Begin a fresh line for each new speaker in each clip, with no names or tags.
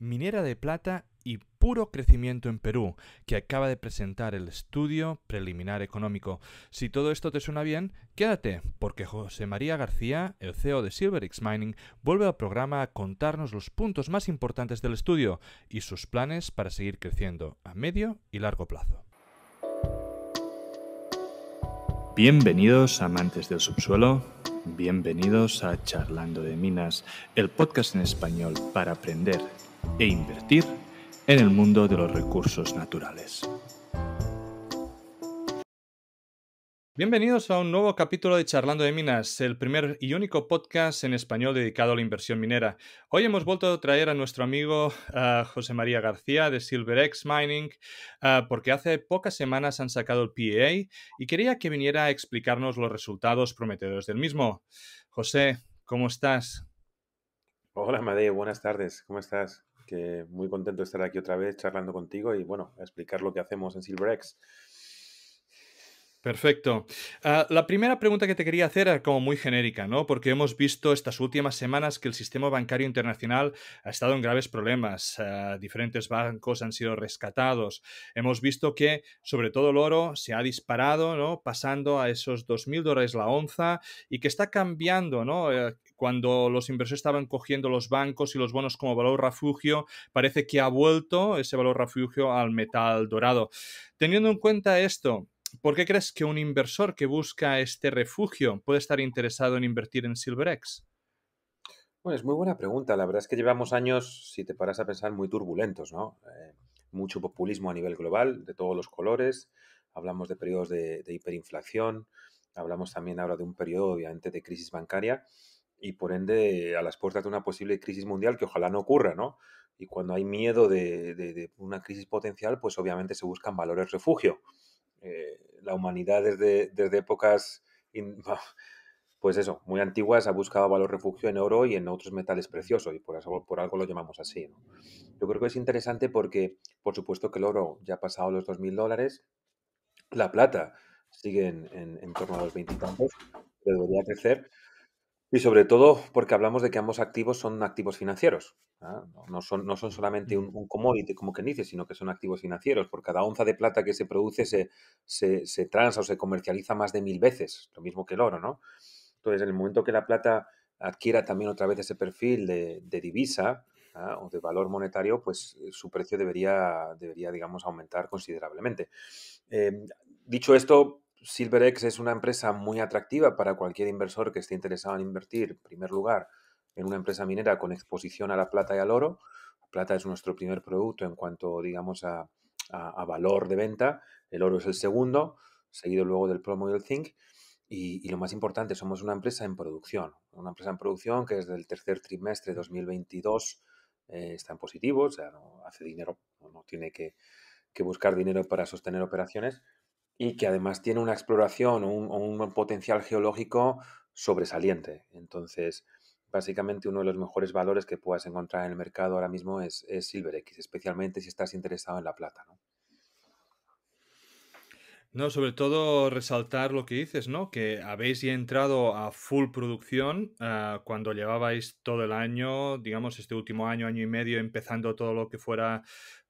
minera de plata y puro crecimiento en Perú, que acaba de presentar el estudio preliminar económico. Si todo esto te suena bien, quédate, porque José María García, el CEO de Silverix Mining, vuelve al programa a contarnos los puntos más importantes del estudio y sus planes para seguir creciendo a medio y largo plazo. Bienvenidos amantes del subsuelo, bienvenidos a Charlando de Minas, el podcast en español para aprender e invertir en el mundo de los recursos naturales. Bienvenidos a un nuevo capítulo de Charlando de Minas, el primer y único podcast en español dedicado a la inversión minera. Hoy hemos vuelto a traer a nuestro amigo José María García de SilverX Mining, ah, porque hace pocas semanas han sacado el PEA y quería que viniera a explicarnos los resultados prometedores del mismo. José, ¿cómo estás?
Hola, Madeo, buenas tardes, ¿cómo estás? que muy contento de estar aquí otra vez charlando contigo y bueno, explicar lo que hacemos en SilverX.
Perfecto. Ah, la primera pregunta que te quería hacer era como muy genérica, ¿no? Porque hemos visto estas últimas semanas que el sistema bancario internacional ha estado en graves problemas. Ah, diferentes bancos han sido rescatados. Hemos visto que, sobre todo, el oro se ha disparado, ¿no? Pasando a esos 2.000 dólares la onza y que está cambiando, ¿no? Eh, cuando los inversores estaban cogiendo los bancos y los bonos como valor refugio, parece que ha vuelto ese valor refugio al metal dorado. Teniendo en cuenta esto, ¿Por qué crees que un inversor que busca este refugio puede estar interesado en invertir en SilverX?
Bueno, es muy buena pregunta. La verdad es que llevamos años, si te paras a pensar, muy turbulentos, ¿no? Eh, mucho populismo a nivel global, de todos los colores. Hablamos de periodos de, hiperinflación, hablamos también ahora de un periodo, obviamente, de crisis bancaria y, por ende, a las puertas de una posible crisis mundial que ojalá no ocurra, ¿no? Y cuando hay miedo de una crisis potencial, pues obviamente se buscan valores refugio. Eh, la humanidad desde, épocas, pues eso, muy antiguas, ha buscado valor refugio en oro y en otros metales preciosos, y por, eso, por algo lo llamamos así. Yo creo que es interesante porque, por supuesto, que el oro ya ha pasado los 2.000 dólares, la plata sigue en, torno a los 20 y tantos, pero debería crecer y sobre todo porque hablamos de que ambos activos son activos financieros. ¿ah? No, son, no son, solamente un, commodity, como que dice, sino que son activos financieros. Por cada onza de plata que se produce se, se, transa o se comercializa más de mil veces, lo mismo que el oro. ¿no? Entonces, en el momento que la plata adquiera también otra vez ese perfil de, divisa ¿ah? o de valor monetario, pues eh, su precio debería, debería digamos, aumentar considerablemente. Em, dicho esto, SilverX es una empresa muy atractiva para cualquier inversor que esté interesado en invertir, en primer lugar, en una empresa minera con exposición a la plata y al oro. La plata es nuestro primer producto en cuanto, digamos, a, valor de venta. El oro es el segundo, seguido luego del plomo y zinc. Y, lo más importante, somos una empresa en producción. Una empresa en producción que desde el tercer trimestre de 2022 eh, está en positivo, o sea, no hace dinero, no tiene que buscar dinero para sostener operaciones y que además tiene una exploración o un, potencial geológico sobresaliente. Entonces, básicamente uno de los mejores valores que puedas encontrar en el mercado ahora mismo es, Silver SilverX, especialmente si estás interesado en la plata.
¿no? sobre todo resaltar lo que dices, ¿no? Que habéis ya entrado a full producción ah, cuando llevabais todo el año, digamos, este último año, año y medio, empezando todo lo que fuera,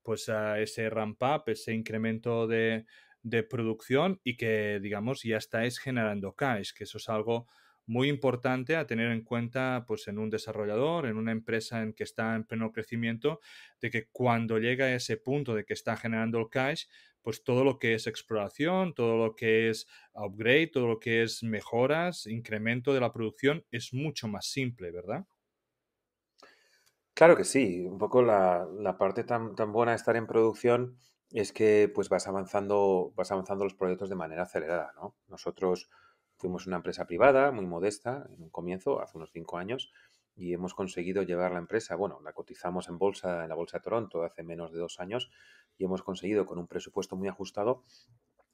pues, ah, ese ramp up, ese incremento de, de producción y que, digamos, ya estáis generando cash, que eso es algo muy importante a tener en cuenta pues en un desarrollador, en una empresa en que está en pleno crecimiento, de que cuando llega a ese punto de que está generando el cash, pues todo lo que es exploración, todo lo que es upgrade, todo lo que es mejoras, incremento de la producción es mucho más simple, ¿verdad?
Claro que sí, un poco la, parte tan, tan buena de estar en producción es que pues vas avanzando, vas avanzando los proyectos de manera acelerada, ¿no? Nosotros fuimos una empresa privada, muy modesta, en un comienzo, hace unos cinco años, y hemos conseguido llevar la empresa, bueno, la cotizamos en bolsa, en la Bolsa de Toronto hace menos de dos años, y hemos conseguido con un presupuesto muy ajustado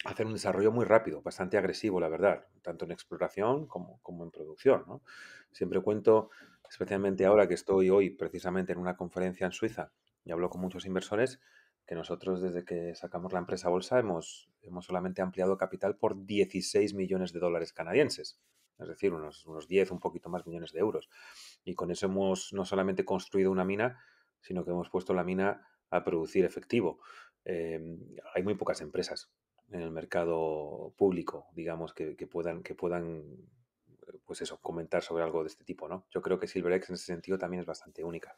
hacer un desarrollo muy rápido, bastante agresivo, la verdad, tanto en exploración como, en producción. Siempre cuento, especialmente ahora que estoy hoy precisamente en una conferencia en Suiza y hablo con muchos inversores, que nosotros desde que sacamos la empresa bolsa hemos, hemos solamente ampliado capital por 16 millones de dólares canadienses, es decir, unos, unos 10, un poquito más millones de euros. Y con eso hemos no solamente construido una mina, sino que hemos puesto la mina a producir efectivo. Em, hay muy pocas empresas en el mercado público, digamos, que, puedan, que puedan, pues eso, comentar sobre algo de este tipo, ¿no? Yo creo que SilverX en ese sentido también es bastante única.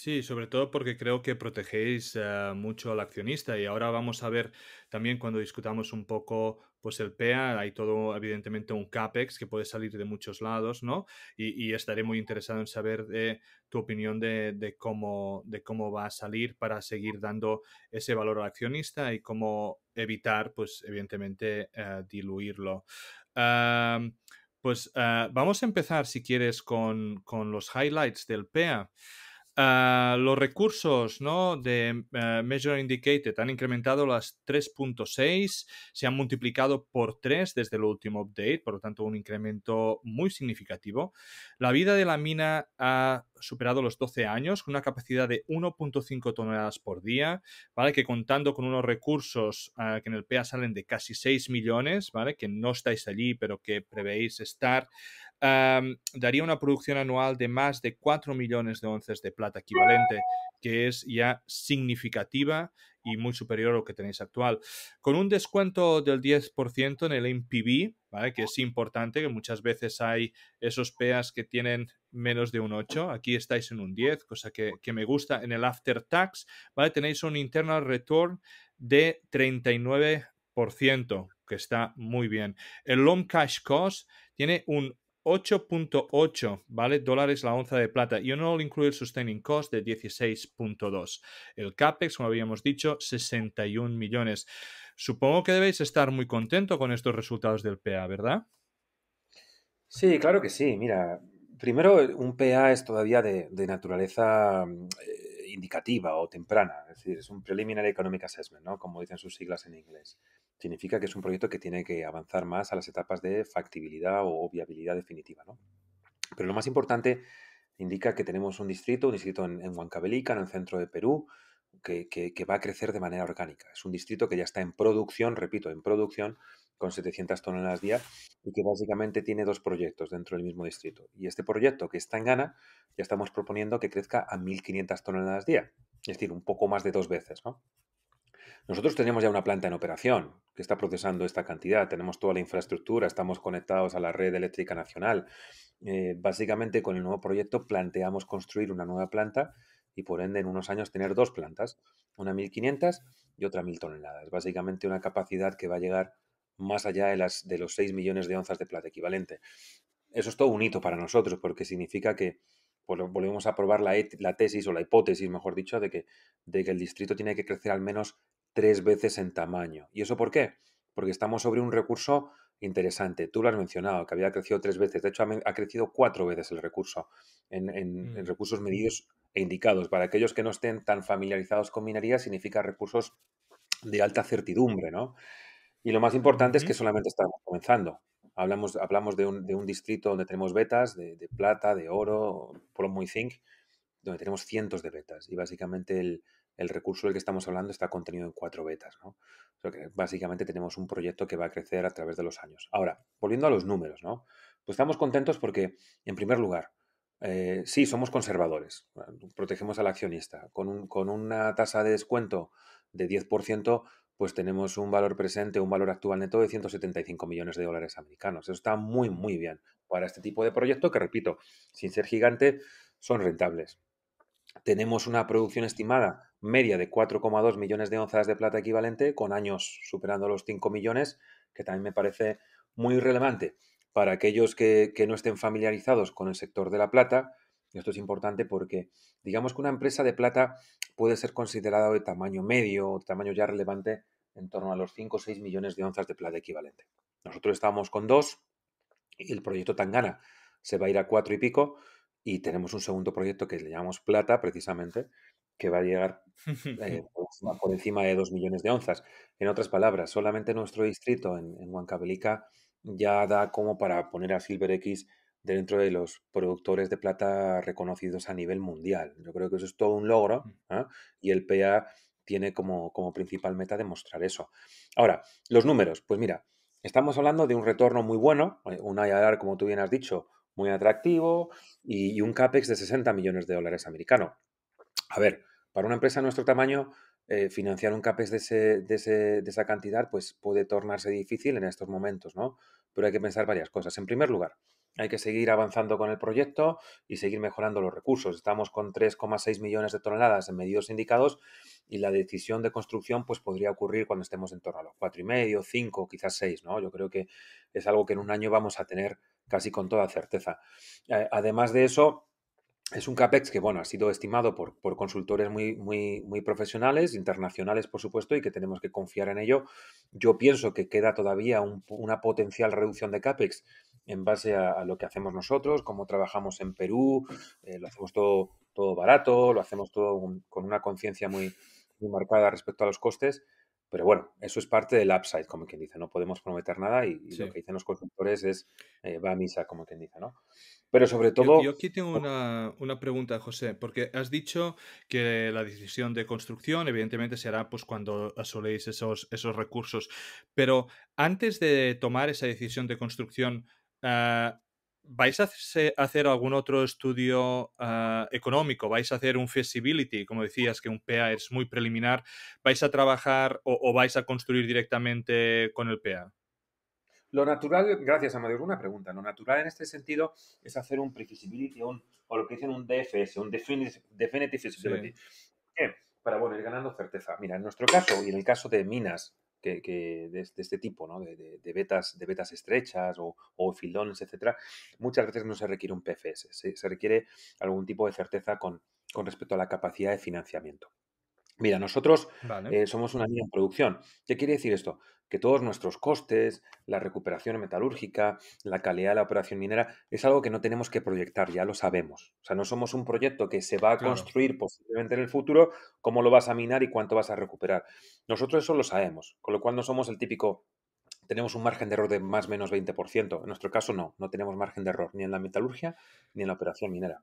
Sí, sobre todo porque creo que protegéis eh, mucho al accionista y ahora vamos a ver también cuando discutamos un poco pues el PEA, hay todo evidentemente un CAPEX que puede salir de muchos lados, ¿no? Y, estaré muy interesado en saber tu opinión de, cómo, de cómo va a salir para seguir dando ese valor al accionista y cómo evitar, pues evidentemente, eh, diluirlo. pues eh, vamos a empezar, si quieres, con, con los highlights del PEA. Ah, los recursos de eh, Measure Indicated han incrementado las 3.6, se han multiplicado por 3 desde el último update, por lo tanto un incremento muy significativo. La vida de la mina ha superado los 12 años con una capacidad de 1.5 toneladas por día, ¿vale? que contando con unos recursos ah, que en el PEA salen de casi 6 millones, ¿vale? que no estáis allí pero que prevéis estar, daría una producción anual de más de 4 millones de onzas de plata equivalente, que es ya significativa y muy superior a lo que tenéis actual. Con un descuento del 10% en el MPB, ¿vale? que es importante, que muchas veces hay esos PEAs que tienen menos de un 8, aquí estáis en un 10, cosa que, me gusta. En el After Tax, ¿vale? tenéis un internal return de 39%, que está muy bien. El Long Cash Cost tiene un 8.8 ¿vale? dólares la onza de plata y no incluye el sustaining cost de 16.2. El CAPEX, como habíamos dicho, 61 millones. Supongo que debéis estar muy contento con estos resultados del PA, ¿verdad?
Sí, claro que sí. Mira, primero un PA es todavía de, naturaleza eh, indicativa o temprana, es decir, es un Preliminary Economic Assessment, ¿no? Como dicen sus siglas en inglés significa que es un proyecto que tiene que avanzar más a las etapas de factibilidad o viabilidad definitiva. ¿no? Pero lo más importante indica que tenemos un distrito, un distrito en, Huancavelica, en el centro de Perú, que, va a crecer de manera orgánica. Es un distrito que ya está en producción, repito, en producción, con 700 toneladas día y que básicamente tiene dos proyectos dentro del mismo distrito. Y este proyecto que está en Ghana, ya estamos proponiendo que crezca a 1.500 toneladas día, es decir, un poco más de dos veces. ¿no? Nosotros tenemos ya una planta en operación que está procesando esta cantidad, tenemos toda la infraestructura, estamos conectados a la red eléctrica nacional. Eh, básicamente con el nuevo proyecto planteamos construir una nueva planta y por ende en unos años tener dos plantas, una 1500 y otra 1000 toneladas. Básicamente una capacidad que va a llegar más allá de, las, de los 6 millones de onzas de plata equivalente. Eso es todo un hito para nosotros porque significa que pues, volvemos a probar la, tesis o la hipótesis, mejor dicho, de que el distrito tiene que crecer al menos tres veces en tamaño. ¿Y eso por qué? Porque estamos sobre un recurso interesante. Tú lo has mencionado, que había crecido tres veces. De hecho, ha, crecido cuatro veces el recurso en, mm. recursos medidos e indicados. Para aquellos que no estén tan familiarizados con minería, significa recursos de alta certidumbre, Y lo más importante es que solamente estamos comenzando. Hablamos, hablamos de, un, distrito donde tenemos betas de, plata, de oro, por muy zinc, donde tenemos cientos de betas. Y básicamente el, el recurso del que estamos hablando está contenido en cuatro betas. básicamente tenemos un proyecto que va a crecer a través de los años. Ahora, volviendo a los números, ¿no? pues estamos contentos porque, en primer lugar, eh, sí, somos conservadores, protegemos al accionista. Con, con una tasa de descuento de 10%, pues tenemos un valor presente, un valor actual neto de 175 millones de dólares americanos. Eso está muy, muy bien para este tipo de proyecto que, repito, sin ser gigante, son rentables. Tenemos una producción estimada media de 4,2 millones de onzas de plata equivalente, con años superando los 5 millones, que también me parece muy relevante. Para aquellos que, no estén familiarizados con el sector de la plata, esto es importante porque digamos que una empresa de plata puede ser considerada de tamaño medio o tamaño ya relevante en torno a los 5 o 6 millones de onzas de plata equivalente. Nosotros estábamos con dos... y el proyecto Tangana se va a ir a cuatro y pico y tenemos un segundo proyecto que le llamamos Plata precisamente, que va a llegar eh, por encima de 2 millones de onzas. En otras palabras, solamente nuestro distrito en, en Huancavelica ya da como para poner a Silver X dentro de los productores de plata reconocidos a nivel mundial. Yo creo que eso es todo un logro mm. ¿eh? y el PA tiene como, como principal meta demostrar eso. Ahora, los números, pues mira, estamos hablando de un retorno muy bueno, eh, un IRR, como tú bien has dicho, muy atractivo y, un CAPEX de 60 millones de dólares americanos. A ver, para una empresa de nuestro tamaño, eh, financiar un capes de, esa cantidad pues puede tornarse difícil en estos momentos, ¿no? Pero hay que pensar varias cosas. En primer lugar, hay que seguir avanzando con el proyecto y seguir mejorando los recursos. Estamos con 3,6 millones de toneladas en medios indicados y la decisión de construcción pues podría ocurrir cuando estemos en torno a los 4,5, 5, quizás 6, ¿no? Yo creo que es algo que en un año vamos a tener casi con toda certeza. Eh, además de eso, es un CAPEX que, bueno, ha sido estimado por, consultores muy, muy, muy, profesionales, internacionales, por supuesto, y que tenemos que confiar en ello. Yo pienso que queda todavía una potencial reducción de CAPEX en base a, lo que hacemos nosotros, cómo trabajamos en Perú, eh, lo hacemos todo, todo barato, lo hacemos todo con una conciencia muy, muy marcada respecto a los costes pero bueno, eso es parte del upside, como quien dice, no podemos prometer nada y, lo que dicen los constructores es eh, va a
misa, como quien dice, ¿no? Pero sobre todo... Yo, aquí tengo una, pregunta, José, porque has dicho que la decisión de construcción evidentemente será pues cuando asoléis esos, esos recursos, pero antes de tomar esa decisión de construcción, uh, ¿vais a hacer algún otro estudio ah, económico? ¿Vais a hacer un feasibility? Como decías, que un PA es muy preliminar. ¿Vais a trabajar o, vais a construir directamente con el PA?
Lo natural, gracias a Amadeo, una pregunta. Lo natural en este sentido es hacer un feasibility o, lo que dicen un DFS, un Definitive, Feasibility. Para bueno, ir ganando certeza. Mira, en nuestro caso y en el caso de Minas, que, que de, este tipo, ¿no? de, de, betas, de betas estrechas o, o, filones, etcétera, muchas veces no se requiere un PFS, se, se requiere algún tipo de certeza con, con respecto a la capacidad de financiamiento. Mira, nosotros eh, somos una línea en producción. ¿Qué quiere decir esto? Que todos nuestros costes, la recuperación metalúrgica, la calidad de la operación minera, es algo que no tenemos que proyectar, ya lo sabemos. O sea, no somos un proyecto que se va a construir posiblemente en el futuro, cómo lo vas a minar y cuánto vas a recuperar. Nosotros eso lo sabemos, con lo cual no somos el típico tenemos un margen de error de más o menos 20%. En nuestro caso no, no tenemos margen de error ni en la metalurgia ni en la operación minera.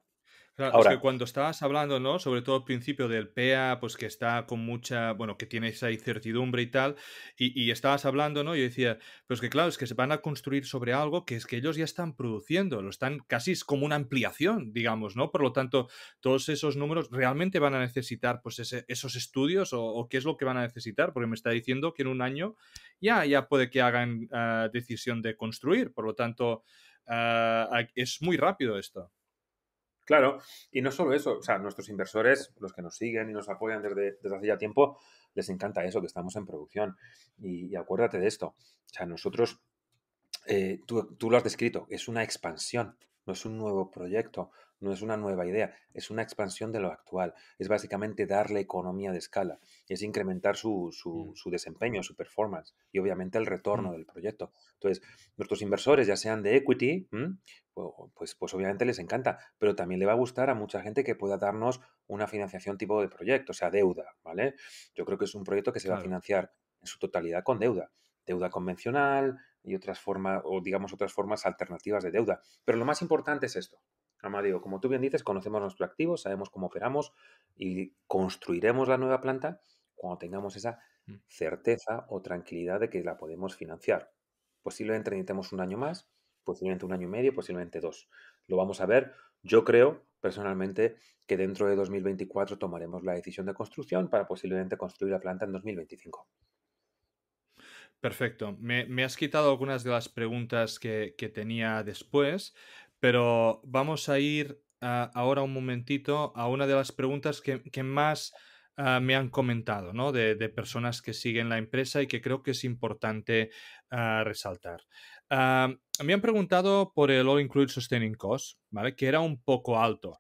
Claro, es que
cuando estabas hablando, ¿no? Sobre todo al principio del PEA, pues que está con mucha, bueno, que tiene esa incertidumbre y tal, y, estabas hablando, ¿no? Yo decía, pues que claro, es que se van a construir sobre algo que es que ellos ya están produciendo, lo están casi es como una ampliación, digamos, ¿no? Por lo tanto, todos esos números realmente van a necesitar, pues, esos estudios o, qué es lo que van a necesitar, porque me está diciendo que en un año ya, ya puede que hagan ah, decisión de construir, por lo tanto, ah, es muy rápido esto.
Claro, y no solo eso, o sea, nuestros inversores, los que nos siguen y nos apoyan desde, desde hace ya tiempo, les encanta eso, que estamos en producción. Y, acuérdate de esto, o sea, nosotros, eh, tú lo has descrito, es una expansión, no es un nuevo proyecto, no es una nueva idea, es una expansión de lo actual. Es básicamente darle economía de escala, es incrementar su, su, mm. desempeño, su performance y obviamente el retorno mm. del proyecto. Entonces, nuestros inversores, ya sean de equity, pues, pues obviamente les encanta, pero también le va a gustar a mucha gente que pueda darnos una financiación tipo de proyecto, o sea, deuda, ¿vale? Yo creo que es un proyecto que se va a financiar en su totalidad con deuda. Deuda convencional, y otras formas, o digamos otras formas alternativas de deuda. Pero lo más importante es esto, Amadeo, como tú bien dices, conocemos nuestro activo, sabemos cómo operamos y construiremos la nueva planta cuando tengamos esa mm. certeza o tranquilidad de que la podemos financiar. Posiblemente necesitemos un año más, posiblemente un año y medio, posiblemente dos. Lo vamos a ver. Yo creo personalmente que dentro de 2024 tomaremos la decisión de construcción para posiblemente construir la planta en 2025.
Perfecto. Me, has quitado algunas de las preguntas que, que tenía después. Pero vamos a ir ah, ahora un momentito a una de las preguntas que, más ah, me han comentado, ¿no? De, personas que siguen la empresa y que creo que es importante ah, resaltar. me han preguntado por el All Include Sustaining Cost, ¿vale? Que era un poco alto.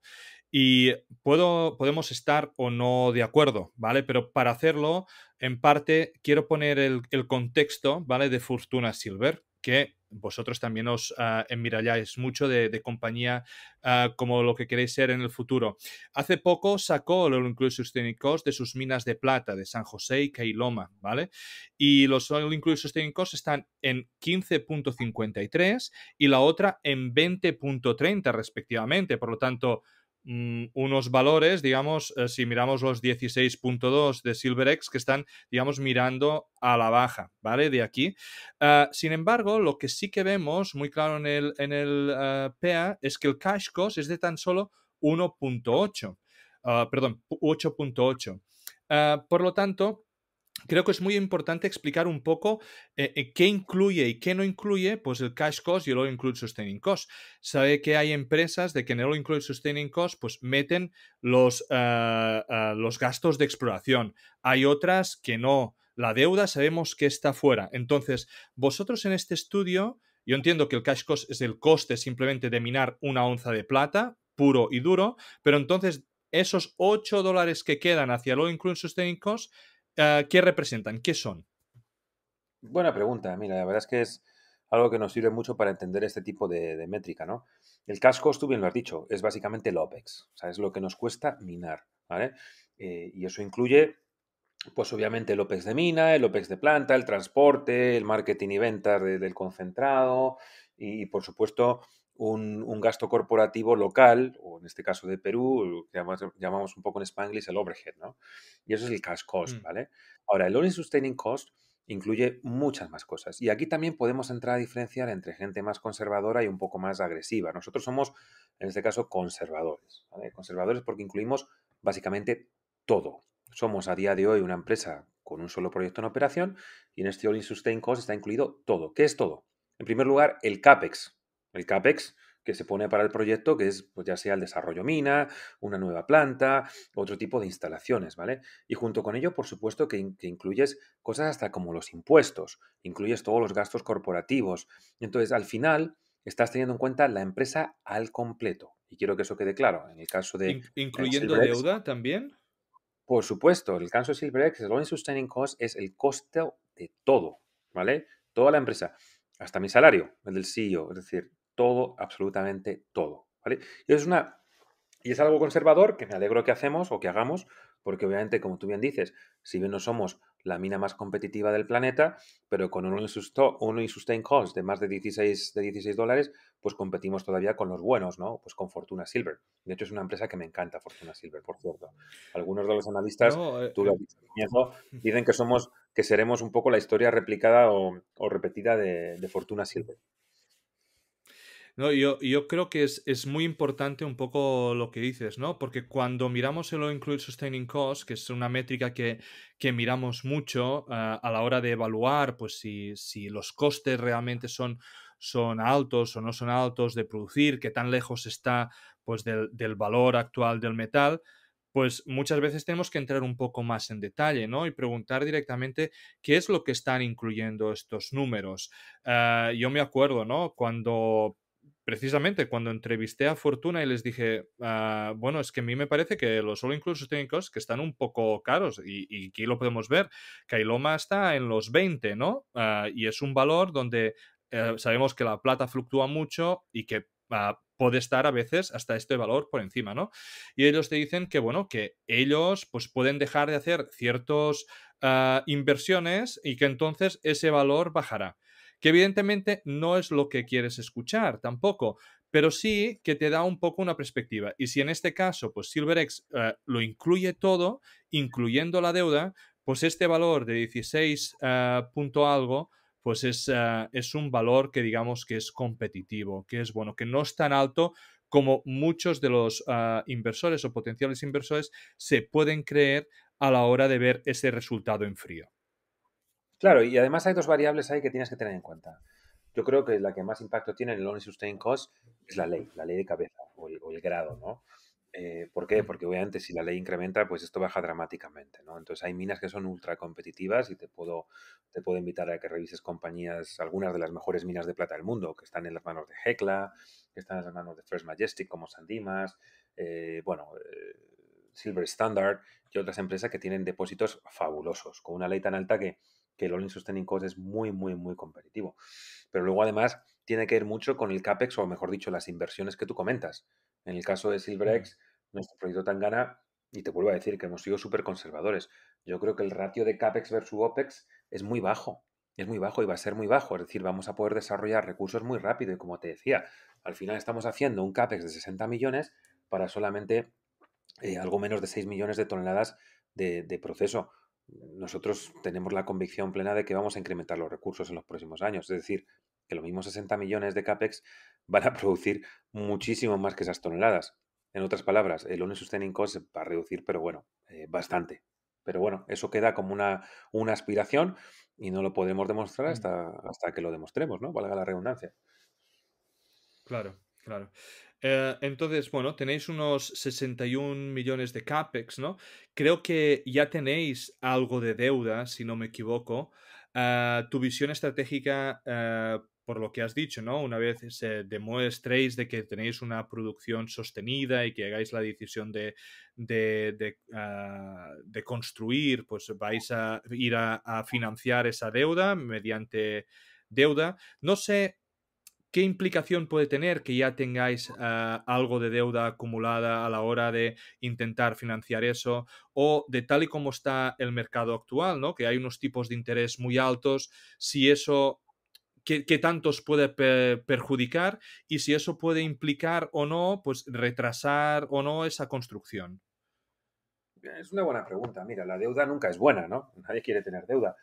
Y puedo, podemos estar o no de acuerdo, ¿vale? Pero para hacerlo, en parte, quiero poner el, el contexto, ¿vale? De Fortuna Silver, que vosotros también os uh, ah, enmiralláis mucho de, compañía ah, como lo que queréis ser en el futuro. Hace poco sacó el All Inclusive Cost de sus minas de plata de San José y Cailoma, ¿vale? Y los All Inclusive Sustaining Cost están en 15.53 y la otra en 20.30 respectivamente. Por lo tanto, Mm, unos valores, digamos, eh, si miramos los 16.2 de SilverX, que están, digamos, mirando a la baja, ¿vale? De aquí. Ah, sin embargo, lo que sí que vemos muy claro en el, en el ah, PEA es que el cash cost es de tan solo 1.8, ah, perdón, 8.8. por lo tanto, creo que es muy importante explicar un poco eh, eh, qué incluye y qué no incluye pues el cash cost y el all include sustaining cost. Sabe que hay empresas de que no lo all include sustaining cost pues meten los, eh, los gastos de exploración. Hay otras que no. La deuda sabemos que está fuera. Entonces, vosotros en este estudio, yo entiendo que el cash cost es el coste simplemente de minar una onza de plata, puro y duro, pero entonces esos 8 dólares que quedan hacia el all include sustaining cost Ah, ¿qué representan? ¿Qué son?
Buena pregunta. Mira, la verdad es que es algo que nos sirve mucho para entender este tipo de, métrica, ¿no? El casco, tú bien lo has dicho, es básicamente el OPEX, o sea, es lo que nos cuesta minar, ¿vale? Eh, y eso incluye, pues obviamente, el OPEX de mina, el OPEX de planta, el transporte, el marketing y ventas del concentrado y, por supuesto, un, gasto corporativo local, o en este caso de Perú, llamamos, un poco en Spanglish el overhead, ¿no? Y eso es el cash cost, mm. ¿vale? Ahora, el all sustaining cost incluye muchas más cosas. Y aquí también podemos entrar a diferenciar entre gente más conservadora y un poco más agresiva. Nosotros somos, en este caso, conservadores. Conservadores porque incluimos básicamente todo. Somos a día de hoy una empresa con un solo proyecto en operación y en este All-in Cost está incluido todo. ¿Qué es todo? En primer lugar, el CAPEX, el CAPEX que se pone para el proyecto, que es pues ya sea el desarrollo mina, una nueva planta, otro tipo de instalaciones, ¿vale? Y junto con ello, por supuesto, que, incluyes cosas hasta como los impuestos, incluyes todos los gastos corporativos. Entonces, al final, estás teniendo en cuenta la empresa al completo. Y quiero que eso quede claro. En el caso de... ¿Incluyendo deuda también? Por supuesto. el caso de SilverX, el Sustaining Cost es el coste de todo, ¿vale? Toda la empresa. Hasta mi salario, el del CEO. Es decir, todo, absolutamente todo. Y es una. Y es algo conservador que me alegro que hacemos o que hagamos, porque obviamente, como tú bien dices, si bien no somos la mina más competitiva del planeta, pero con un, un sustain cost de más de 16, de 16 dólares, pues competimos todavía con los buenos, ¿no? Pues con Fortuna Silver. De hecho, es una empresa que me encanta, Fortuna Silver, por cierto. Algunos de los analistas, eh, tú lo has eh. dicen que somos, que seremos un poco la historia replicada o, repetida de Fortuna Silver.
No, yo, creo que es, muy importante un poco lo que dices, ¿no? Porque cuando miramos el Include Sustaining Cost, que es una métrica que, miramos mucho ah, a la hora de evaluar pues, si, si los costes realmente son, son altos o no son altos de producir, qué tan lejos está pues, del, valor actual del metal, pues muchas veces tenemos que entrar un poco más en detalle, ¿no? Y preguntar directamente qué es lo que están incluyendo estos números. Ah, yo me acuerdo, ¿no? Cuando precisamente cuando entrevisté a Fortuna y les dije, ah, bueno, es que a mí me parece que los solo inclusos técnicos que están un poco caros y, aquí lo podemos ver. Kailoma está en los 20, ¿no? Ah, y es un valor donde eh, sabemos que la plata fluctúa mucho y que ah, puede estar a veces hasta este valor por encima, ¿no? Y ellos te dicen que, bueno, que ellos pues pueden dejar de hacer ciertas inversiones y que entonces ese valor bajará que evidentemente no es lo que quieres escuchar tampoco, pero sí que te da un poco una perspectiva. Y si en este caso, pues SilverX eh, lo incluye todo, incluyendo la deuda, pues este valor de 16 eh, punto algo, pues es, eh, es un valor que digamos que es competitivo, que es bueno, que no es tan alto como muchos de los inversores o potenciales inversores se pueden creer a la hora de ver ese resultado en frío.
Claro, y además hay dos variables ahí que tienes que tener en cuenta. Yo creo que la que más impacto tiene en el Only Sustain Cost es la ley, la ley de cabeza o el, grado, ¿no? Eh, ¿Por qué? Porque obviamente si la ley incrementa, pues esto baja dramáticamente, ¿no? Entonces hay minas que son ultra competitivas y te puedo, te puedo invitar a que revises compañías, algunas de las mejores minas de plata del mundo, que están en las manos de Hecla, que están en las manos de First Majestic como Sandimas, eh, bueno, eh, Silver Standard y otras empresas que tienen depósitos fabulosos, con una ley tan alta que que el All-in Sustaining Cost es muy, muy, muy competitivo. Pero luego además tiene que ver mucho con el CAPEX o mejor dicho, las inversiones que tú comentas. En el caso de mm. Silverex, nuestro proyecto Tangana, y te vuelvo a decir que hemos sido súper conservadores. Yo creo que el ratio de CAPEX versus OPEX es muy bajo. Es muy bajo y va a ser muy bajo. Es decir, vamos a poder desarrollar recursos muy rápido. Y como te decía, al final estamos haciendo un CAPEX de 60 millones para solamente eh, algo menos de 6 millones de toneladas de proceso nosotros tenemos la convicción plena de que vamos a incrementar los recursos en los próximos años. Es decir, que los mismos 60 millones de CAPEX van a producir muchísimo más que esas toneladas. En otras palabras, el only sustaining cost va a reducir, pero bueno, eh, bastante. Pero bueno, eso queda como una, una aspiración y no lo podemos demostrar mm. hasta, hasta que lo demostremos, ¿no? Valga la redundancia.
Claro, claro. Eh, entonces, bueno, tenéis unos 61 millones de CAPEX, ¿no? Creo que ya tenéis algo de deuda, si no me equivoco. Eh, tu visión estratégica, eh, por lo que has dicho, ¿no? Una vez se demuestréis de que tenéis una producción sostenida y que hagáis la decisión de, de, ah, construir, pues vais a ir a financiar esa deuda mediante deuda. No sé ¿Qué implicación puede tener que ya tengáis eh, algo de deuda acumulada a la hora de intentar financiar eso? O de tal y como está el mercado actual, ¿no? Que hay unos tipos de interés muy altos, si eso qué, tanto puede perjudicar y si eso puede implicar o no, pues retrasar o no esa construcción.
Es una buena pregunta. Mira, la deuda nunca es buena, ¿no? Nadie quiere tener deuda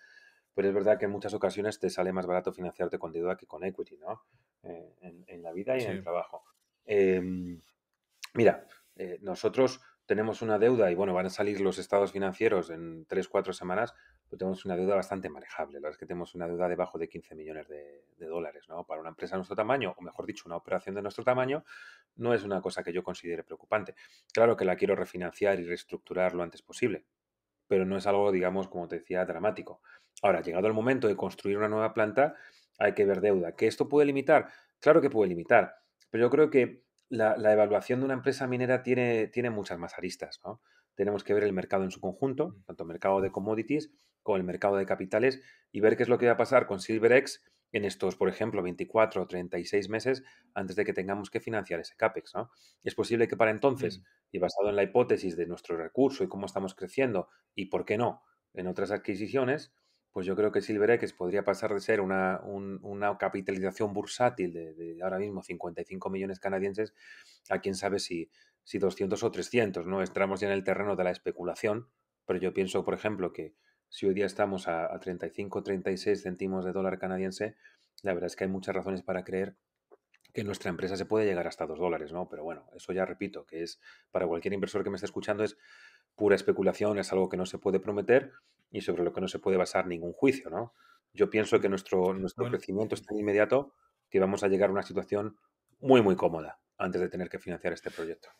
pero es verdad que en muchas ocasiones te sale más barato financiarte con deuda que con equity, ¿no? Eh, en, la vida y en el trabajo. Em, mira, eh, nosotros tenemos una deuda, y bueno, van a salir los estados financieros en 3-4 semanas, pero tenemos una deuda bastante manejable. La verdad es que tenemos una deuda debajo de 15 millones de, de, dólares, ¿no? Para una empresa de nuestro tamaño, o mejor dicho, una operación de nuestro tamaño, no es una cosa que yo considere preocupante. Claro que la quiero refinanciar y reestructurar lo antes posible, pero no es algo, digamos, como te decía, dramático. Ahora, llegado el momento de construir una nueva planta, hay que ver deuda. ¿Que esto puede limitar? Claro que puede limitar, pero yo creo que la, evaluación de una empresa minera tiene, tiene muchas más aristas. Tenemos que ver el mercado en su conjunto, mm. tanto el mercado de mm. commodities como el mercado de capitales, y ver qué es lo que va a pasar con SilverX en estos, por ejemplo, 24 o 36 meses antes de que tengamos que financiar ese CAPEX. Es posible que para entonces, mm. y basado en la hipótesis de nuestro recurso y cómo estamos creciendo, y por qué no, en otras adquisiciones, pues yo creo que SilverX podría pasar de ser una, una capitalización bursátil de, ahora mismo 55 millones canadienses a quién sabe si, si 200 o 300, ¿no? Entramos ya en el terreno de la especulación, pero yo pienso, por ejemplo, que si hoy día estamos a, 35, 36 centimos de dólar canadiense, la verdad es que hay muchas razones para creer que nuestra empresa se puede llegar hasta 2 dólares, ¿no? Pero bueno, eso ya repito, que es para cualquier inversor que me esté escuchando es pura especulación, es algo que no se puede prometer y sobre lo que no se puede basar ningún juicio, ¿no? Yo pienso que nuestro, pues nuestro crecimiento es tan inmediato que vamos a llegar a una situación muy, muy cómoda antes de tener que financiar este proyecto.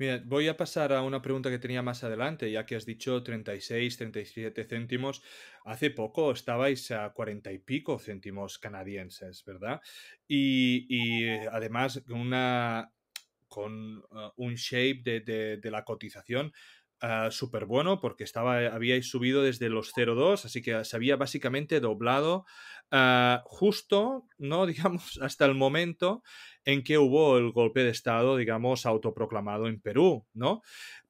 Mira, voy a pasar a una pregunta que tenía más adelante, ya que has dicho 36, 37 céntimos. Hace poco estabais a 40 y pico céntimos canadienses, ¿verdad? y eh, además una con ah, un shape de, la cotización ah, super súper bueno porque estaba, eh, habíais subido desde los 0,2, así que se había básicamente doblado ah, justo, ¿no? Digamos, hasta el momento en que hubo el golpe de Estado, digamos, autoproclamado en Perú, ¿no?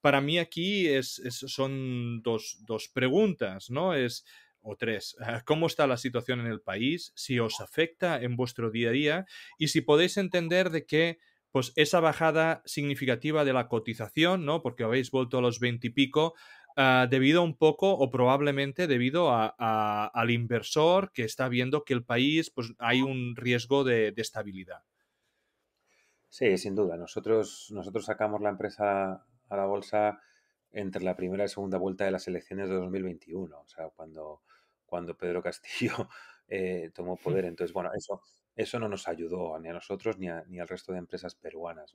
Para mí aquí es, son dos, preguntas, ¿no? Es o tres. ¿Cómo está la situación en el país? Si os afecta en vuestro día a día y si podéis entender de qué pues esa bajada significativa de la cotización, ¿no? Porque habéis vuelto a los 20 y pico, debido un poco o probablemente debido a, al inversor que está viendo que el país pues hay un riesgo de, estabilidad.
Sí, sin duda. Nosotros, nosotros sacamos la empresa a la bolsa entre la primera y segunda vuelta de las elecciones de 2021, o sea, cuando, cuando Pedro Castillo eh, tomó poder. Entonces, bueno, eso, eso no nos ayudó ni a nosotros ni, al resto de empresas peruanas,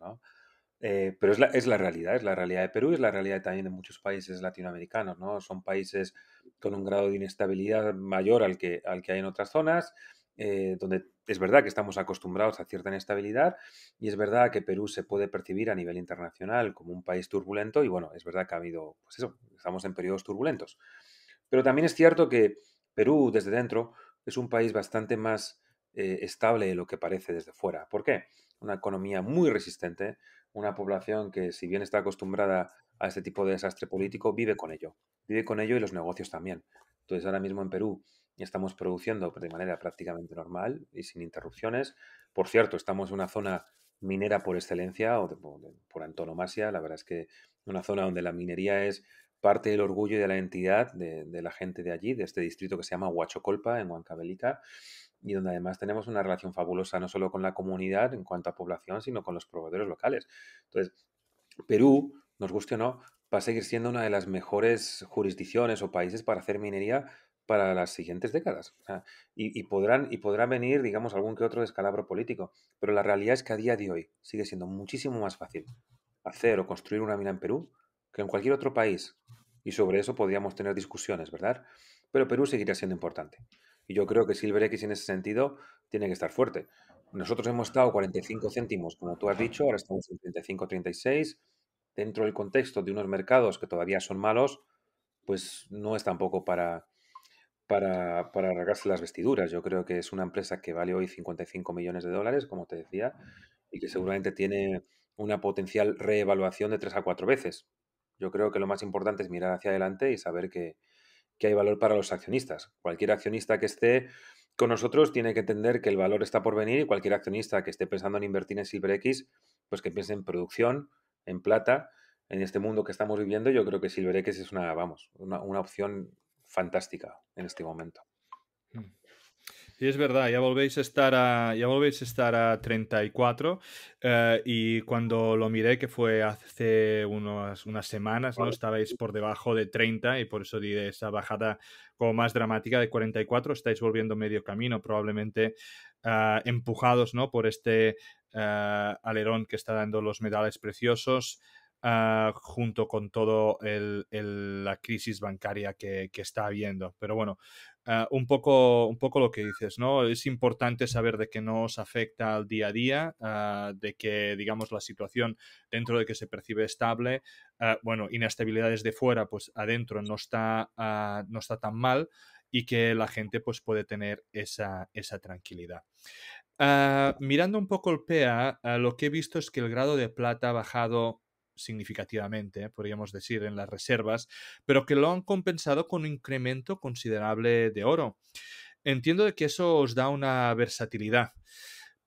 eh, pero es la, realidad, es la realidad de Perú, es la realidad también de muchos países latinoamericanos, ¿no? Son países con un grado de inestabilidad mayor al que, al que hay en otras zonas, eh, donde es verdad que estamos acostumbrados a cierta inestabilidad y es verdad que Perú se puede percibir a nivel internacional como un país turbulento y bueno, es verdad que ha habido, pues eso, estamos en periodos turbulentos. Pero también es cierto que Perú desde dentro es un país bastante más eh, estable de lo que parece desde fuera. ¿Por qué? Una economía muy resistente, una población que si bien está acostumbrada a este tipo de desastre político, vive con ello. Vive con ello y los negocios también. Entonces ahora mismo en Perú estamos produciendo de manera prácticamente normal y sin interrupciones. Por cierto, estamos en una zona minera por excelencia o por antonomasia. La verdad es que una zona donde la minería es parte del orgullo y de la entidad, de, la gente de allí, de este distrito que se llama Huachocolpa, en Huancavelica y donde además tenemos una relación fabulosa no solo con la comunidad en cuanto a población, sino con los proveedores locales. Entonces, Perú, nos guste o no, va a seguir siendo una de las mejores jurisdicciones o países para hacer minería para las siguientes décadas. y, podrán, y podrá venir, digamos, algún que otro descalabro político. Pero la realidad es que a día de hoy sigue siendo muchísimo más fácil hacer o construir una mina en Perú que en cualquier otro país. Y sobre eso podríamos tener discusiones, ¿verdad? Pero Perú seguirá siendo importante yo creo que Silver X en ese sentido tiene que estar fuerte. Nosotros hemos estado 45 céntimos, como tú has dicho, ahora estamos en 35, 36. Dentro del contexto de unos mercados que todavía son malos, pues no es tampoco para, para, para las vestiduras. Yo creo que es una empresa que vale hoy 55 millones de dólares, como te decía, y que seguramente tiene una potencial reevaluación de tres a cuatro veces. Yo creo que lo más importante es mirar hacia adelante y saber que, que hay valor para los accionistas. Cualquier accionista que esté con nosotros tiene que entender que el valor está por venir y cualquier accionista que esté pensando en invertir en SilverX, pues que piense en producción, en plata, en este mundo que estamos viviendo, yo creo que SilverX es una, vamos, una, opción fantástica en este momento. Mm.
Sí, es verdad, ya volvéis a estar a, ya volvéis a, estar a 34 eh, y cuando lo miré, que fue hace unas semanas, ¿no? estabais por debajo de 30 y por eso diré esa bajada como más dramática de 44, estáis volviendo medio camino, probablemente eh, empujados ¿no? por este eh, alerón que está dando los medales preciosos. Ah, junto con todo la crisis bancaria que, está habiendo. Pero bueno, ah, un, poco, un poco lo que dices, ¿no? Es importante saber de que no nos afecta al día a día, ah, de que, digamos, la situación dentro de que se percibe estable, bueno, inestabilidades de fuera, pues adentro no está, no está tan mal y que la gente pues puede tener esa, esa tranquilidad. mirando un poco el PEA, lo que he visto es que el grado de plata ha bajado significativamente, podríamos decir, en las reservas, pero que lo han compensado con un incremento considerable de oro. Entiendo de que eso os da una versatilidad,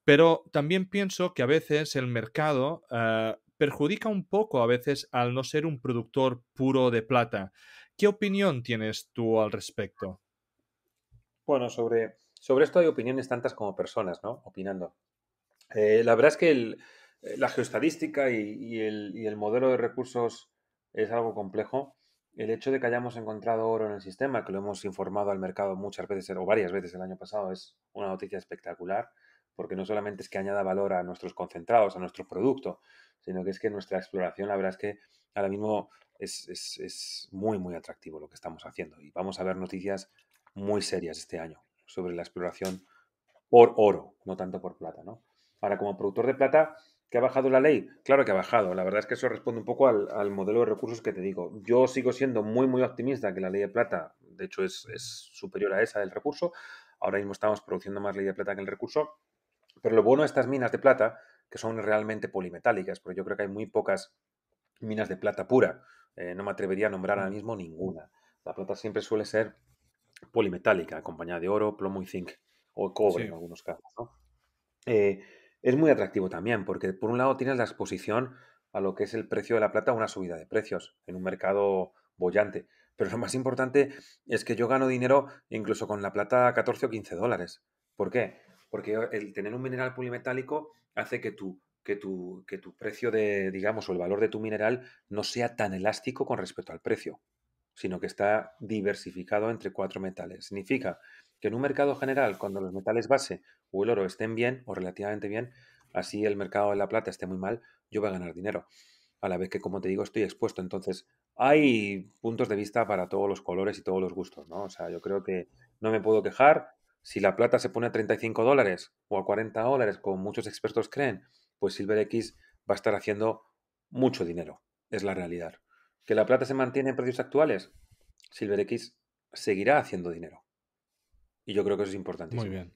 pero también pienso que a veces el mercado eh, perjudica un poco a veces al no ser un productor puro de plata. ¿Qué opinión tienes tú al respecto?
Bueno, sobre, sobre esto hay opiniones tantas como personas, ¿no? Opinando. Eh, la verdad es que el, eh, la geoestadística y, el, modelo de recursos es algo complejo. El hecho de que hayamos encontrado oro en el sistema, que lo hemos informado al mercado muchas veces o varias veces el año pasado, es una noticia espectacular, porque no solamente es que añada valor a nuestros concentrados, a nuestro producto, sino que es que nuestra exploración, la verdad es que ahora mismo es, muy, muy atractivo lo que estamos haciendo. Y vamos a ver noticias muy serias este año sobre la exploración por oro, no tanto por plata. ¿no? Ahora, como productor de plata, ¿Que ha bajado la ley? Claro que ha bajado. La verdad es que eso responde un poco al, modelo de recursos que te digo. Yo sigo siendo muy, muy optimista que la ley de plata, de hecho, es, superior a esa del recurso. Ahora mismo estamos produciendo más ley de plata que el recurso. Pero lo bueno de estas minas de plata, que son realmente polimetálicas, porque yo creo que hay muy pocas minas de plata pura. Eh, no me atrevería a nombrar ahora mm. mismo ninguna. La plata siempre suele ser polimetálica, acompañada de oro, plomo y zinc, o cobre en algunos casos. Eh, es muy atractivo también, porque por un lado tienes la exposición a lo que es el precio de la plata, una subida de precios en un mercado bollante. Pero lo más importante es que yo gano dinero incluso con la plata a 14 o 15 dólares. ¿Por qué? Porque el tener un mineral polimetálico hace que tu, que tu, que tu precio de, digamos, o el valor de tu mineral no sea tan elástico con respecto al precio, sino que está diversificado entre cuatro metales. Significa que en un mercado general, cuando los metales base o el oro estén bien o relativamente bien, así el mercado de la plata esté muy mal, yo voy a ganar dinero. A la vez que, como te digo, estoy expuesto. Entonces, hay puntos de vista para todos los colores y todos los gustos, ¿no? O sea, yo creo que no me puedo quejar. Si la plata se pone a 35 dólares o a 40 dólares, como muchos expertos creen, pues Silver X va a estar haciendo mucho dinero. Es la realidad. ¿Que la plata se
mantiene en precios actuales?
Silver X seguirá haciendo dinero. Y yo creo que eso es importantísimo. Muy bien.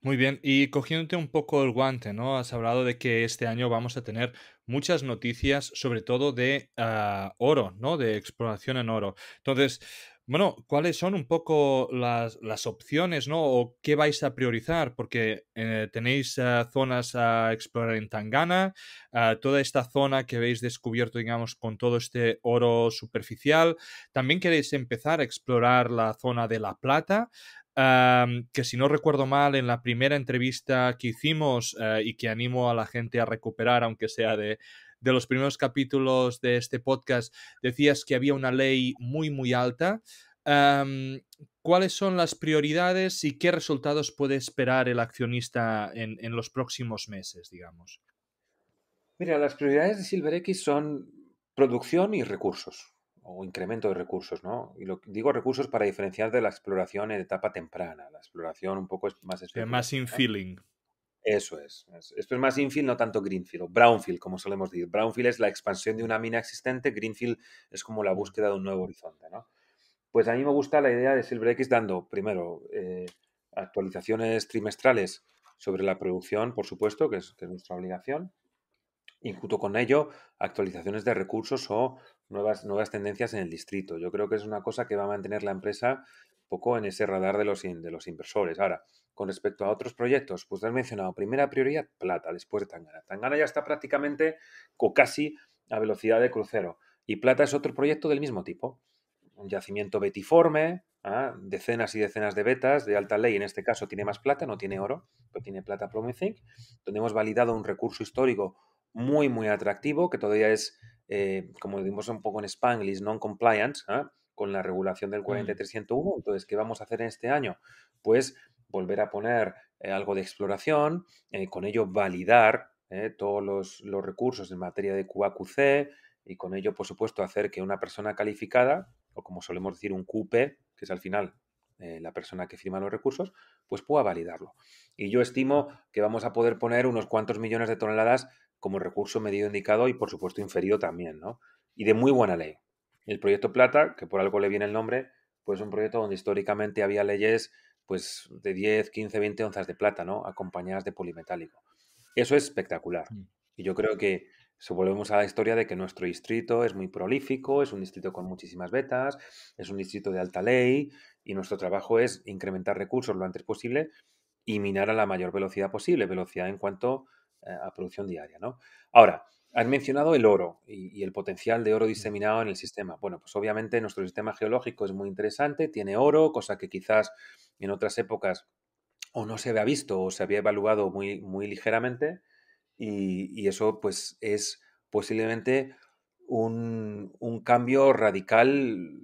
Muy bien, y cogiéndote un poco el guante, ¿no? Has hablado de que este año vamos a tener muchas noticias, sobre todo de ah, oro, ¿no? De exploración en oro. Entonces, bueno, ¿cuáles son un poco las, opciones, ¿no? O qué vais a priorizar, porque eh, tenéis eh, zonas a explorar en Tangana, toda esta zona que habéis descubierto, digamos, con todo este oro superficial. También queréis empezar a explorar la zona de La Plata. que si no recuerdo mal, en la primera entrevista que hicimos eh, y que animo a la gente a recuperar, aunque sea de, de los primeros capítulos de este podcast, decías que había una ley muy, muy alta. ¿Cuáles son las prioridades y qué resultados puede esperar el accionista en, los próximos meses, digamos?
Mira, las prioridades de Silver son producción y recursos o incremento de recursos, ¿no? Y digo recursos para diferenciar de la exploración en etapa temprana, la exploración un poco más
específica. Más in-feeling.
Eso es. Esto es más infield, no tanto greenfield o brownfield, como solemos decir. Brownfield es la expansión de una mina existente, greenfield es como la mm. búsqueda de un nuevo horizonte, ¿no? Pues a mí me gusta la idea de SilverX dando, primero, eh, actualizaciones trimestrales sobre la producción, por supuesto, que es, nuestra obligación, y junto con ello, actualizaciones de recursos o nuevas, nuevas tendencias en el distrito. Yo creo que es una cosa que va a mantener la empresa poco en ese radar de los, de los inversores. Ahora, con respecto a otros proyectos, pues has mencionado primera prioridad plata, después de Tangana. Tangana ya está prácticamente o casi a velocidad de crucero. Y plata es otro proyecto del mismo tipo. Un yacimiento betiforme, ¿ah? decenas y decenas de betas de alta ley. En este caso tiene más plata, no tiene oro, pero tiene plata Promising, donde hemos validado un recurso histórico muy, muy atractivo, que todavía es, eh, como decimos un poco en Spanglish, non compliance ¿ah? con la regulación del 4301. Mm. Entonces, ¿qué vamos a hacer en este año? Pues volver a poner eh, algo de exploración, eh, con ello validar eh, todos los, recursos en materia de QAQC y con ello, por supuesto, hacer que una persona calificada, o como solemos decir, un QP, que es al final la persona que firma los recursos, pues pueda validarlo. Y yo estimo que vamos a poder poner unos cuantos millones de toneladas como recurso medio indicado y, por supuesto, inferior también, ¿no? Y de muy buena ley, el proyecto Plata, que por algo le viene el nombre, pues es un proyecto donde históricamente había leyes pues de 10, 15, 20 onzas de plata, ¿no? Acompañadas de polimetálico. Eso es espectacular. Mm. Y yo creo que si volvemos a la historia de que nuestro distrito es muy prolífico, es un distrito con muchísimas vetas, es un distrito de alta ley y nuestro trabajo es incrementar recursos lo antes posible y minar a la mayor velocidad posible, velocidad en cuanto eh, a producción diaria, ¿no? Ahora, han mencionado el oro y, el potencial de oro diseminado en el sistema. Bueno, pues obviamente nuestro sistema geológico es muy interesante, tiene oro, cosa que quizás en otras épocas o no se había visto o se había evaluado muy, muy ligeramente y, eso pues es posiblemente un, cambio radical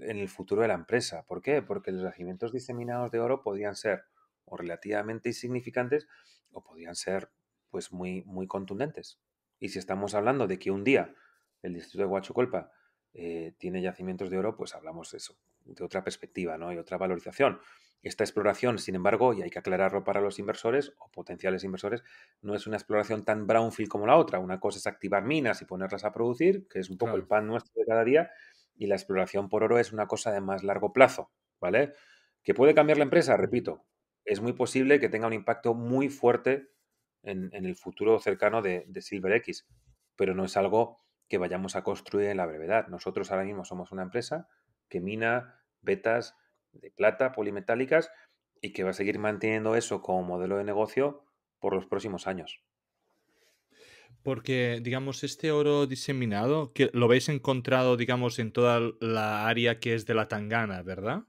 en el futuro de la empresa. ¿Por qué? Porque los regimientos diseminados de oro podían ser o relativamente insignificantes o podían ser pues muy, muy contundentes. Y si estamos hablando de que un día el distrito de Huachucolpa eh, tiene yacimientos de oro, pues hablamos eso, de otra perspectiva ¿no? y otra valorización. Esta exploración, sin embargo, y hay que aclararlo para los inversores o potenciales inversores, no es una exploración tan brownfield como la otra. Una cosa es activar minas y ponerlas a producir, que es un poco el pan nuestro de cada día, y la exploración por oro es una cosa de más largo plazo, ¿vale? ¿Que puede cambiar la empresa? Repito, es muy posible que tenga un impacto muy fuerte en, el futuro cercano de, Silver X, pero no es algo que vayamos a construir en la brevedad. Nosotros ahora mismo somos una empresa que mina betas de plata polimetálicas y que va a seguir manteniendo eso como modelo de negocio por los próximos años.
Porque, digamos, este oro diseminado, que lo habéis encontrado, digamos, en toda la área que es de la Tangana, ¿verdad?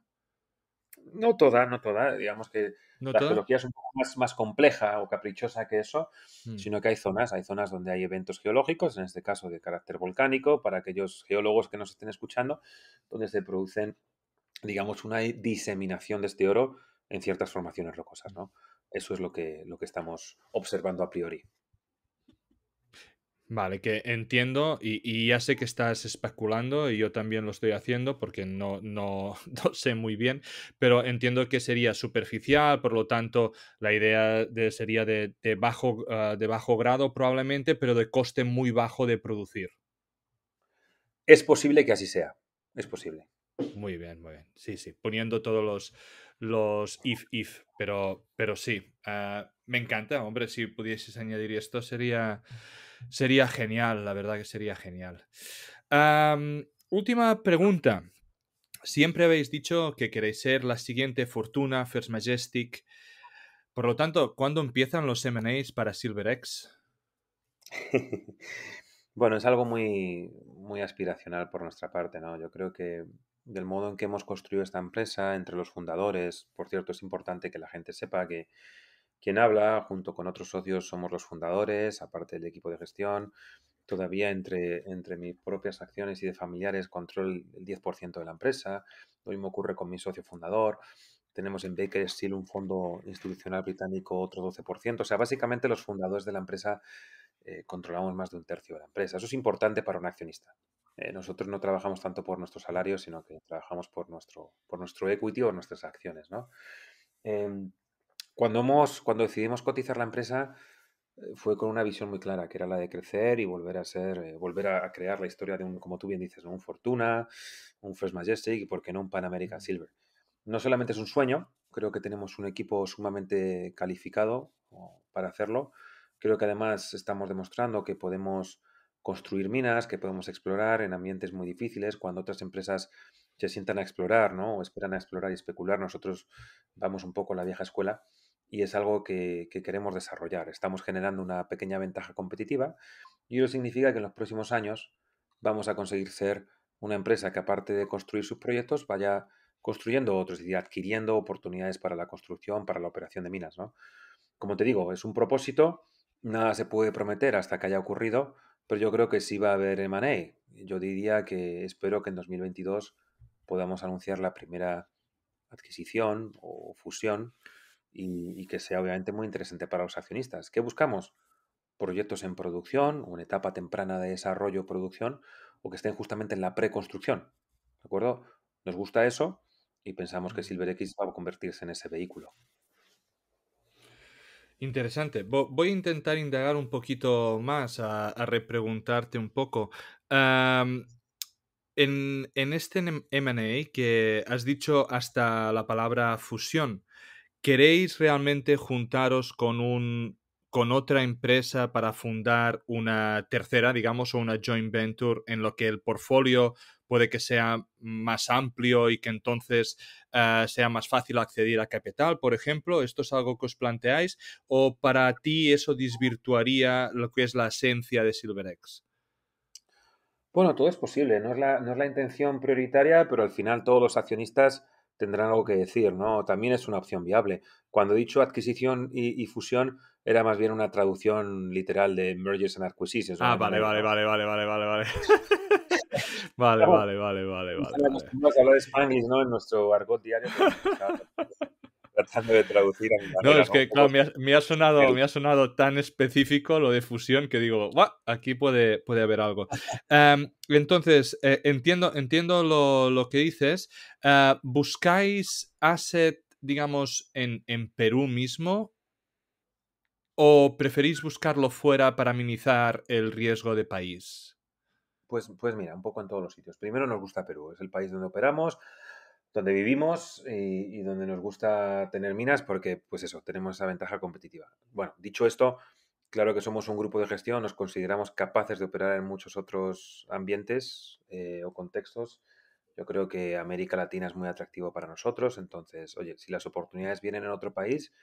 No toda, no toda. Digamos que ¿No la geología es un poco más, más compleja o caprichosa que eso, hmm. sino que hay zonas, hay zonas donde hay eventos geológicos, en este caso de carácter volcánico, para aquellos geólogos que nos estén escuchando, donde se producen, digamos, una diseminación de este oro en ciertas formaciones rocosas, ¿no? Eso es lo que, lo que estamos observando a priori.
Vale, que entiendo y, ya sé que estás especulando y yo también lo estoy haciendo porque no, no, sé muy bien, pero entiendo que sería superficial, por lo tanto la idea sería de, de bajo, ah, de bajo grado probablemente, pero de coste muy bajo de producir. Es posible que así sea, es posible. Muy bien, muy bien. Sí, sí, poniendo todos los, los if, if, pero, pero sí, ah, me encanta, hombre, si pudieses añadir esto sería... Sería genial, la verdad que sería genial. última pregunta. Siempre habéis dicho que queréis ser la siguiente Fortuna, First Majestic. Por lo tanto, ¿cuándo empiezan los MAs para SilverX?
bueno, es algo muy, muy aspiracional por nuestra parte, ¿no? Yo creo que del modo en que hemos construido esta empresa, entre los fundadores, por cierto, es importante que la gente sepa que quien habla, junto con otros socios somos los fundadores, aparte del equipo de gestión. Todavía entre, entre mis propias acciones y de familiares controlo el 10% de la empresa. Lo mismo ocurre con mi socio fundador. Tenemos en Baker Steel un fondo institucional británico otro 12%. O sea, básicamente los fundadores de la empresa eh, controlamos más de un tercio de la empresa. Eso es importante para un accionista. Eh, nosotros no trabajamos tanto por nuestro salario, sino que trabajamos por nuestro, por nuestro equity o nuestras acciones, ¿no? Em, cuando, hemos, cuando decidimos cotizar la empresa eh, fue con una visión muy clara, que era la de crecer y volver a ser, eh, volver a crear la historia de un, como tú bien dices, un Fortuna, un First Majestic y por qué no un Pan American Silver. No solamente es un sueño, creo que tenemos un equipo sumamente calificado para hacerlo. Creo que además estamos demostrando que podemos construir minas, que podemos explorar en ambientes muy difíciles, cuando otras empresas se sientan a explorar, ¿no? O esperan a explorar y especular, nosotros vamos un poco a la vieja escuela y es algo que, queremos desarrollar. Estamos generando una pequeña ventaja competitiva y eso significa que en los próximos años vamos a conseguir ser una empresa que aparte de construir sus proyectos vaya construyendo otros y adquiriendo oportunidades para la construcción, para la operación de minas. ¿no? Como te digo, es un propósito, nada se puede prometer hasta que haya ocurrido, pero yo creo que sí va a haber M&A. Yo diría que espero que en 2022 podamos anunciar la primera adquisición o fusión y, que sea obviamente muy interesante para los accionistas. ¿Qué buscamos? Proyectos en producción o en etapa temprana de desarrollo o producción o que estén justamente en la preconstrucción. ¿De acuerdo? Nos gusta eso y pensamos que SilverX va a convertirse en ese vehículo.
Interesante. Voy a intentar indagar un poquito más, a, repreguntarte un poco. en, en, este MA que has dicho hasta la palabra fusión, ¿Queréis realmente juntaros con un con otra empresa para fundar una tercera, digamos, o una joint venture en lo que el portfolio puede que sea más amplio y que entonces ah, sea más fácil acceder a capital, por ejemplo? ¿Esto es algo que os planteáis? ¿O para ti eso desvirtuaría lo que es la esencia de SilverX?
Bueno, todo es posible, no es la intención prioritaria, pero al final todos los accionistas tendrán algo que decir, ¿no? También es una opción viable. Cuando he dicho adquisición y, fusión, era más bien una traducción literal de mergers and acquisitions. Ah, vale, vale, vale, vale, vale, vale, vale. vale, vale,
vale, vale,
vale. hablar de Spanish, ¿no? En nuestro argot diario tratando de traducir a No, es que, claro,
me ha, sonado, me ha sonado tan específico lo de fusión que digo, aquí puede, puede haber algo. Em, entonces, eh, entiendo, entiendo lo, que dices. Eh, ¿Buscáis asset, digamos, en, Perú mismo? ¿O preferís buscarlo fuera para minimizar el riesgo de país?
Pues, pues, mira, un poco en todos los sitios. Primero nos gusta Perú, es el país donde operamos, donde vivimos y, donde nos gusta tener minas porque, pues eso, tenemos esa ventaja competitiva. Bueno, dicho esto, claro que somos un grupo de gestión, nos consideramos capaces de operar en muchos otros ambientes eh, o contextos. Yo creo que América Latina es muy atractivo para nosotros, entonces, oye, si las oportunidades vienen en otro país,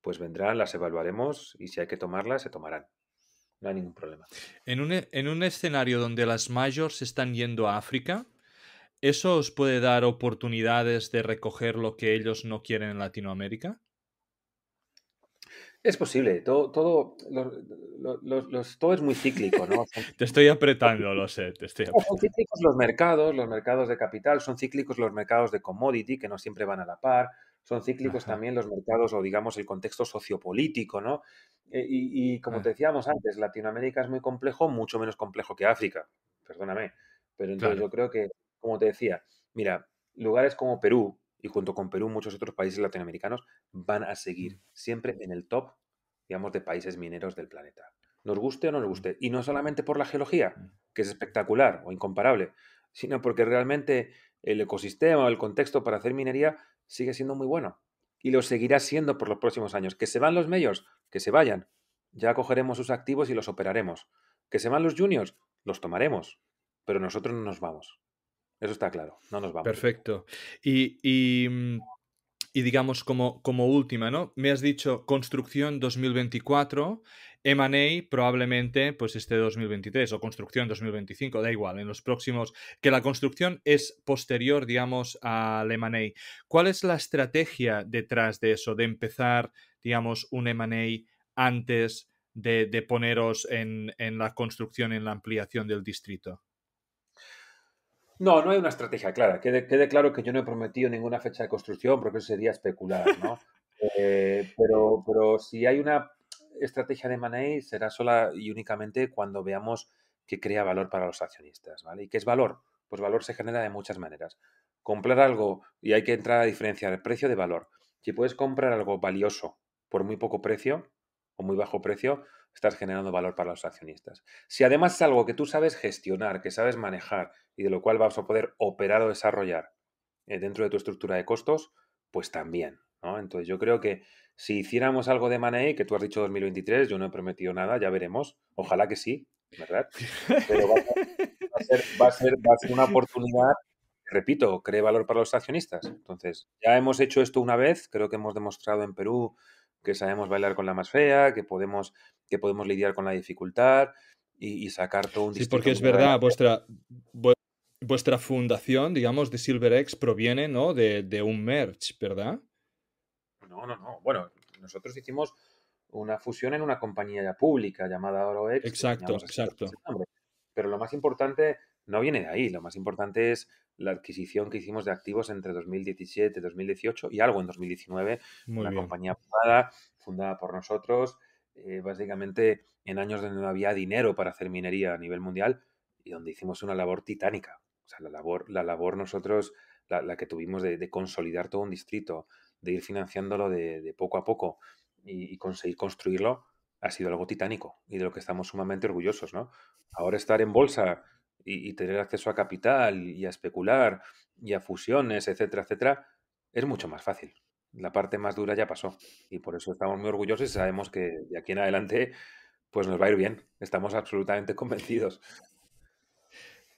pues vendrán, las evaluaremos y si hay que tomarlas, se tomarán. No hay ningún problema.
En un, e, en un escenario donde las majors están yendo a África, ¿Eso os puede dar oportunidades de recoger lo que ellos no quieren en Latinoamérica?
Es posible, todo, es muy cíclico, ¿no?
te estoy apretando, lo sé, te estoy Son
cíclicos los mercados, los mercados de capital, son cíclicos los mercados de commodity, que no siempre van a la par, son cíclicos también los mercados o digamos el contexto sociopolítico, ¿no? Eh, y, como te decíamos antes, Latinoamérica es muy complejo, mucho menos complejo que África, perdóname, pero entonces yo creo que como te decía, mira, lugares como Perú y junto con Perú muchos otros países latinoamericanos van a seguir siempre en el top, digamos, de países mineros del planeta. Nos guste o no nos guste. Y no solamente por la geología, que es espectacular o incomparable, sino porque realmente el ecosistema, o el contexto para hacer minería sigue siendo muy bueno. Y lo seguirá siendo por los próximos años. Que se van los medios, que se vayan. Ya cogeremos sus activos y los operaremos. Que se van los juniors, los tomaremos. Pero nosotros no nos vamos. Eso está claro,
no nos vamos. Perfecto. Y, mm, digamos como, última, ¿no? Me has dicho construcción 2024, M&A probablemente pues este 2023 o construcción 2025, da igual, en los próximos, que la construcción es posterior, digamos, al M&A. ¿Cuál es la estrategia detrás de eso, de empezar, digamos, un M&A antes de, poneros en la construcción, en la ampliación del distrito?
No, no hay una estrategia clara. Quede, quede, claro que yo no he prometido ninguna fecha de construcción porque eso sería especular, ¿no? Eh, pero, pero si hay una estrategia de manejo será sola y únicamente cuando veamos que crea valor para los accionistas, ¿vale? ¿Y qué es valor? Pues valor se genera de muchas maneras. Comprar algo, y hay que entrar a diferenciar el precio de valor. Si puedes comprar algo valioso por muy poco precio, o muy bajo precio, estás generando valor para los accionistas. Si además es algo que tú sabes gestionar, que sabes manejar y de lo cual vas a poder operar o desarrollar eh, dentro de tu estructura de costos, pues también. ¿no? Entonces yo creo que si hiciéramos algo de Manei, que tú has dicho 2023, yo no he prometido nada, ya veremos. Ojalá que sí, ¿verdad? Pero va a ser, va a ser una oportunidad repito, cree valor para los accionistas. Entonces, ya hemos hecho esto una vez, creo que hemos demostrado en Perú que sabemos bailar con la más fea, que podemos, que podemos lidiar con la dificultad y, sacar todo un Sí, porque es verdad,
vuestra, vuestra fundación, digamos, de SilverX proviene, De, un merch, ¿verdad?
No, no, no. Bueno, nosotros hicimos una fusión en una compañía ya pública llamada OroEx. Exacto, exacto. Pero lo más importante no viene de ahí. Lo más importante es la adquisición que hicimos de activos entre 2017, 2018 y algo en 2019. una compañía privada fundada por nosotros, eh, básicamente en años donde no había dinero para hacer minería a nivel mundial y donde hicimos una labor titánica. O sea, la labor, la labor nosotros, la, que tuvimos de, consolidar todo un distrito, de ir financiándolo de, poco a poco y, conseguir construirlo, ha sido algo titánico y de lo que estamos sumamente orgullosos, ¿no? Ahora estar en bolsa y, tener acceso a capital y a especular y a fusiones, etcétera, etcétera, es mucho más fácil. La parte más dura ya pasó y por eso estamos muy orgullosos y sabemos que de aquí en adelante pues nos va a ir bien. Estamos absolutamente convencidos.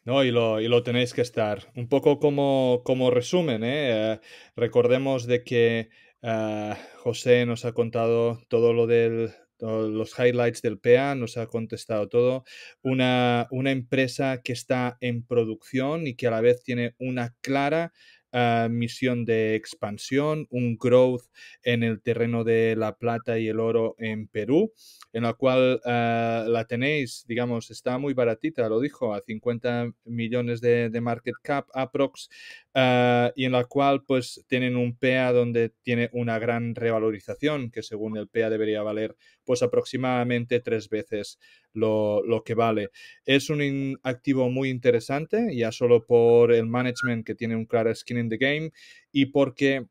No, y, lo, y lo, tenéis que estar. Un poco como, como resumen, ¿eh? Eh, recordemos de que eh, José nos ha contado todo lo del los highlights del PEA, nos ha contestado todo. Una, empresa que está en producción y que a la vez tiene una clara ah, misión de expansión, un growth en el terreno de la plata y el oro en Perú, en la cual ah, la tenéis, digamos, está muy baratita, lo dijo, a 50 millones de, market cap aprox, ah, y en la cual pues tienen un PEA donde tiene una gran revalorización, que según el PEA debería valer pues aproximadamente tres veces lo, que vale. Es un activo muy interesante, ya solo por el management que tiene un claro skin in the game y porque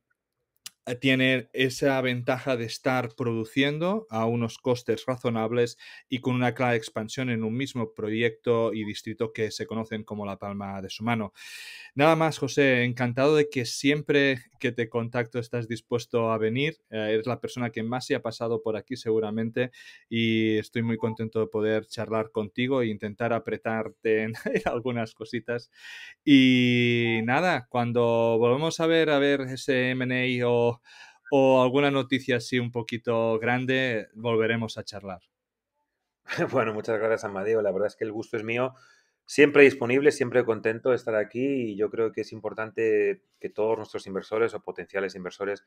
eh, tiene esa ventaja de estar produciendo a unos costes razonables y con una clara expansión en un mismo proyecto y distrito que se conocen como la palma de su mano. Nada más, José, encantado de que siempre que te contacto estás dispuesto a venir. Eh, eres la persona que más se ha pasado por aquí seguramente y estoy muy contento de poder charlar contigo e intentar apretarte en, algunas cositas. Y nada, cuando volvemos a ver, a ver ese MA o o, alguna noticia así un poquito grande, volveremos a charlar.
Bueno, muchas gracias, Amadeo. La verdad es que el gusto es mío. Siempre disponible, siempre contento de estar aquí y yo creo que es importante que todos nuestros inversores o potenciales inversores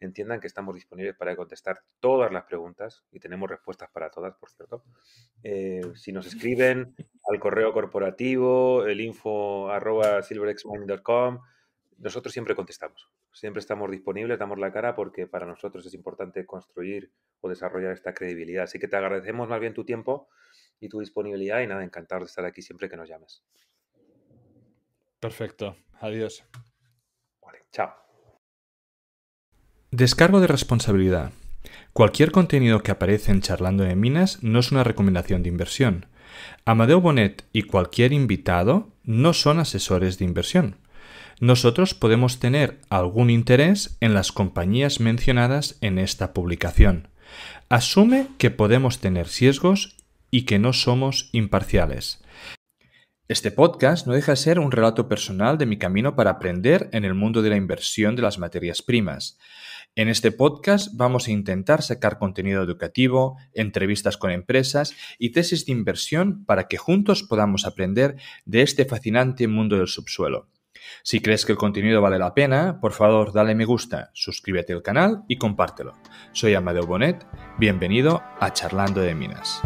entiendan que estamos disponibles para contestar todas las preguntas y tenemos respuestas para todas, por cierto. Eh, si nos escriben al correo corporativo, el info arroba nosotros siempre contestamos, siempre estamos disponibles, damos la cara porque para nosotros es importante construir o desarrollar esta credibilidad. Así que te agradecemos más bien tu tiempo y tu disponibilidad y nada, encantado de estar aquí siempre que nos llames.
Perfecto, adiós. Vale, chao. Descargo de responsabilidad. Cualquier contenido que aparece en Charlando de Minas no es una recomendación de inversión. Amadeo Bonet y cualquier invitado no son asesores de inversión nosotros podemos tener algún interés en las compañías mencionadas en esta publicación. Asume que podemos tener riesgos y que no somos imparciales. Este podcast no deja de ser un relato personal de mi camino para aprender en el mundo de la inversión de las materias primas. En este podcast vamos a intentar sacar contenido educativo, entrevistas con empresas y tesis de inversión para que juntos podamos aprender de este fascinante mundo del subsuelo. Si crees que el contenido vale la pena, por favor dale me gusta, suscríbete al canal y compártelo. Soy Amadeo Bonet, bienvenido a Charlando de Minas.